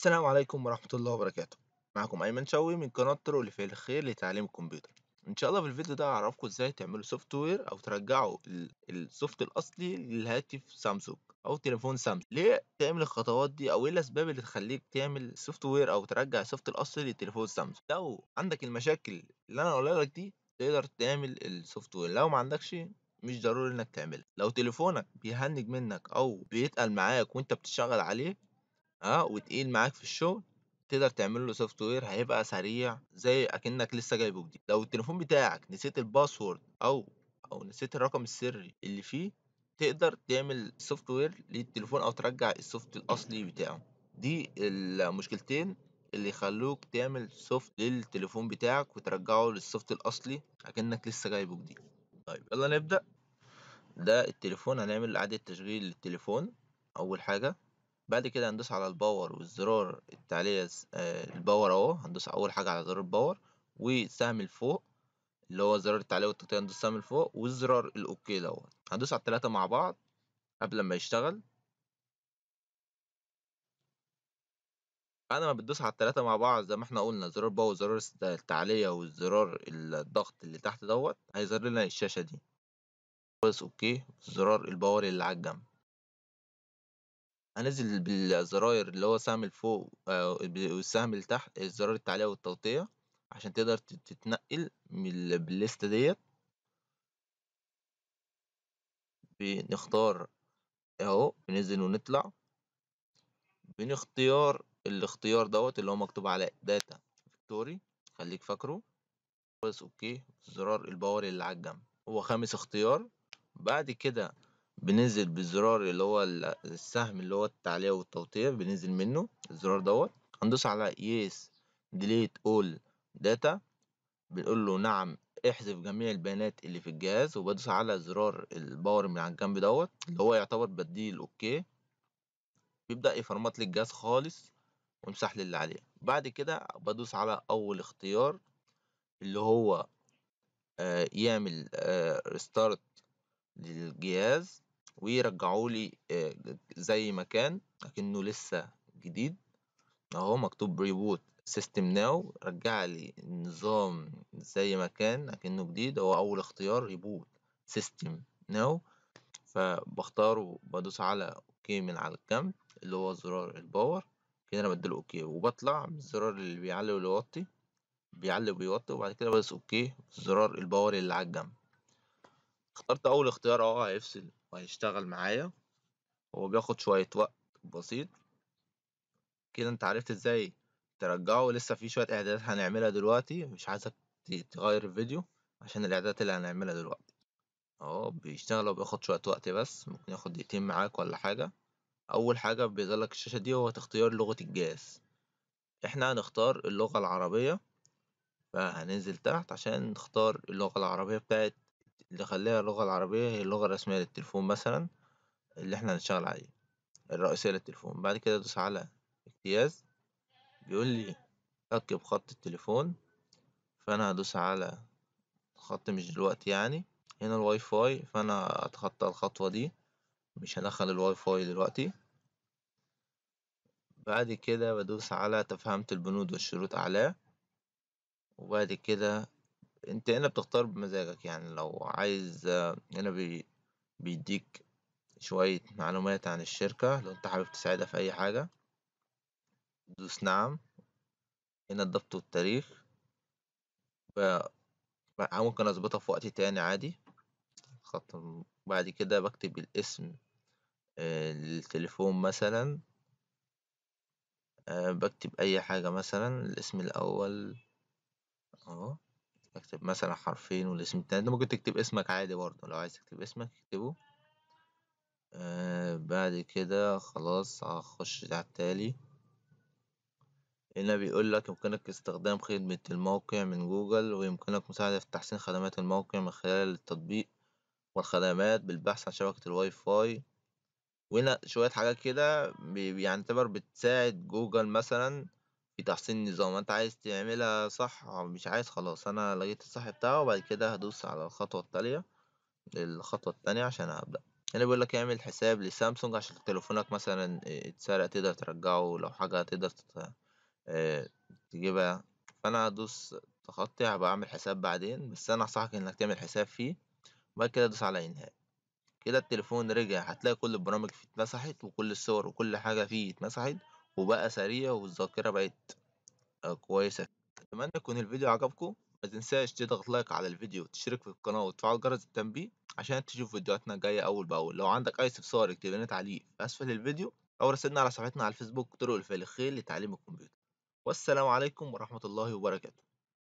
السلام عليكم ورحمة الله وبركاته معكم أيمن شوي من قناة ترول في الخير لتعليم الكمبيوتر إن شاء الله في الفيديو ده هعرفكم إزاي تعملوا سوفت وير أو ترجعوا السوفت الأصلي للهاتف سامسونج أو تليفون سامسونج ليه تعمل الخطوات دي أو إيه الأسباب اللي تخليك تعمل سوفت وير أو ترجع السوفت الأصلي للتليفون سامسونج لو عندك المشاكل اللي أنا قولها لك دي تقدر تعمل السوفت وير لو ما عندكش مش ضروري انك تعملها لو تليفونك بيهنج منك او بيتقل معاك وانت بتشتغل عليه اه وتقيل معاك في الشغل تقدر تعمل له سوفت وير هيبقى سريع زي اكنك لسه جايبه جديد لو التليفون بتاعك نسيت الباسورد او او نسيت الرقم السري اللي فيه تقدر تعمل سوفت وير للتليفون او ترجع السوفت الاصلي بتاعه دي المشكلتين اللي يخلوك تعمل سوفت للتليفون بتاعك وترجعه للسوفت الاصلي اكنك لسه جايبه جديد طيب يلا نبدا ده التليفون هنعمل اعاده تشغيل للتليفون اول حاجه بعد كده هندوس على الباور والزرار التعلية آه، الباور اهو هندوس اول حاجة على زرار الباور وسهم الفوق اللي هو زرار التعليق والتقطيع هندوس سهم الفوق والزرار الاوكي دوت هندوس على التلاتة مع بعض قبل ما يشتغل بعد ما بتدوس على التلاتة مع بعض زي ما احنا قلنا زرار باور وزرار التعلية والزرار الضغط اللي تحت دوت هيظهر لنا الشاشة دي بس اوكي زرار الباور اللي على الجنب هنزل بالزراير اللي هو سهم الفوق آه، والسهم اللي تحت زرار التعليق والتغطية عشان تقدر تتنقل من بالليستة ديت بنختار اهو بننزل ونطلع بنختيار الاختيار دوت اللي هو مكتوب على داتا فيكتوري خليك فاكره بس اوكي زرار الباور اللي على الجنب هو خامس اختيار بعد كده بننزل بالزرار اللي هو السهم اللي هو التعليق والتوطية بننزل منه الزرار دوت هندوس على yes ديليت اول داتا بنقول له نعم احذف جميع البيانات اللي في الجهاز وبدوس على زرار الباور من على الجنب دوت اللي هو يعتبر بديل اوكي بيبدأ يفرمط لي الجهاز خالص ويمسح لي اللي عليه بعد كده بدوس على اول اختيار اللي هو آه يعمل آه ريستارت للجهاز ويرجعوا لي آه، زي ما كان لكنه لسه جديد اهو مكتوب ريبوت سيستم ناو رجع لي النظام زي ما كان لكنه جديد هو اول اختيار ريبوت سيستم ناو فبختاره بدوس على اوكي من على الجنب اللي هو زرار الباور كده انا بديله اوكي وبطلع من الزرار اللي بيعلي ويوطي بيعلي وبيوطي وبعد كده بدوس اوكي زرار الباور اللي على الجنب اخترت اول اختيار اهو هيفصل وهيشتغل معايا هو بياخد شوية وقت بسيط كده انت عرفت ازاي ترجعه لسه في شوية اعدادات هنعملها دلوقتي مش عايزك تغير الفيديو عشان الاعدادات اللي هنعملها دلوقتي اهو بيشتغل وبياخد شوية وقت بس ممكن ياخد دقيقتين معاك ولا حاجة اول حاجة بيظلك الشاشة دي هو اختيار لغة الجهاز احنا هنختار اللغة العربية فهننزل تحت عشان نختار اللغة العربية بتاعت اللي خليها اللغة العربية هي اللغة الرسمية للتليفون مثلا اللي احنا هنشتغل عليه الرئيسية للتليفون بعد كده ادوس على اجتياز بيقول لي ركب خط التليفون فانا هدوس على خط مش دلوقتي يعني هنا الواي فاي فانا اتخطى الخطوة دي مش هدخل الواي فاي دلوقتي بعد كده بدوس على تفهمت البنود والشروط اعلاه وبعد كده انت هنا بتختار بمزاجك يعني لو عايز هنا بي بيديك شوية معلومات عن الشركة لو انت حابب تساعدها في اي حاجة دوس نعم هنا الضبط والتاريخ ممكن اظبطها في وقت تاني عادي بعد كده بكتب الاسم آه، التليفون مثلا آه، بكتب اي حاجة مثلا الاسم الاول اهو اكتب مثلا حرفين والاسم التاني ممكن تكتب اسمك عادي برضه لو عايز تكتب اسمك اكتبه آه بعد كده خلاص هخش على التالي هنا بيقول لك يمكنك استخدام خدمة الموقع من جوجل ويمكنك مساعدة في تحسين خدمات الموقع من خلال التطبيق والخدمات بالبحث عن شبكة الواي فاي وهنا شوية حاجات كده يعني تعتبر بتساعد جوجل مثلا بتحسين النظام انت عايز تعملها صح او مش عايز خلاص انا لقيت الصح بتاعه وبعد كده هدوس على الخطوة التالية الخطوة التانية عشان ابدأ هنا يعني بيقول لك اعمل حساب لسامسونج عشان تليفونك مثلا اتسرق تقدر ترجعه لو حاجة تقدر آه، تجيبها فانا هدوس تخطي هبقى اعمل حساب بعدين بس انا انصحك انك تعمل حساب فيه وبعد كده دوس على انهاء كده التليفون رجع هتلاقي كل البرامج فيه اتمسحت وكل الصور وكل حاجة فيه اتمسحت وبقى سريع والذاكرة بقت آه، كويسة أتمنى يكون الفيديو عجبكم ما تنساش تضغط لايك على الفيديو وتشترك في القناة وتفعل جرس التنبيه عشان تشوف فيديوهاتنا الجاية أول بأول لو عندك أي استفسار اكتب لنا تعليق في أسفل الفيديو أو راسلنا على صفحتنا على الفيسبوك طرق الفالخين لتعليم الكمبيوتر والسلام عليكم ورحمة الله وبركاته